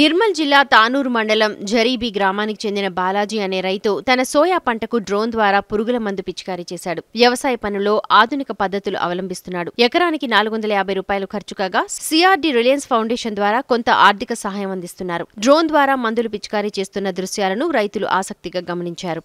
నిర్మల్ జిల్లా తానూరు మండలం జరీబీ గ్రామానికి చెందిన బాలాజీ అనే రైతు తన సోయా పంటకు డ్రోన్ ద్వారా పురుగుల మందు పిచికారీ చేశాడు వ్యవసాయ పనుల్లో ఆధునిక పద్ధతులు అవలంబిస్తున్నాడు ఎకరానికి నాలుగు వందల యాభై రూపాయలు ఖర్చు కాగా సిఆర్డి రిలయన్స్ ఫౌండేషన్ ద్వారా కొంత ఆర్థిక సహాయం అందిస్తున్నారు డ్రోన్ ద్వారా మందులు పిచికారీ చేస్తున్న దృశ్యాలను రైతులు ఆసక్తిగా గమనించారు